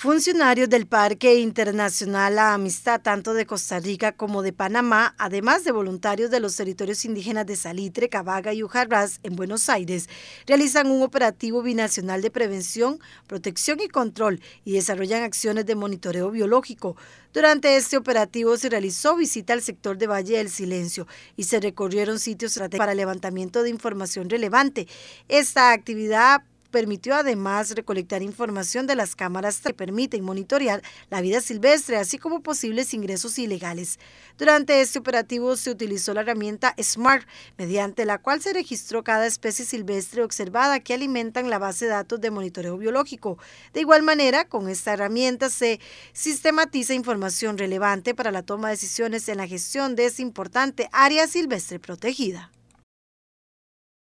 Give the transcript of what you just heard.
Funcionarios del Parque Internacional La Amistad, tanto de Costa Rica como de Panamá, además de voluntarios de los territorios indígenas de Salitre, Cabaga y Ujarras en Buenos Aires, realizan un operativo binacional de prevención, protección y control y desarrollan acciones de monitoreo biológico. Durante este operativo se realizó visita al sector de Valle del Silencio y se recorrieron sitios para levantamiento de información relevante. Esta actividad permitió además recolectar información de las cámaras que permiten monitorear la vida silvestre, así como posibles ingresos ilegales. Durante este operativo se utilizó la herramienta SMART, mediante la cual se registró cada especie silvestre observada que alimentan la base de datos de monitoreo biológico. De igual manera, con esta herramienta se sistematiza información relevante para la toma de decisiones en la gestión de esta importante área silvestre protegida.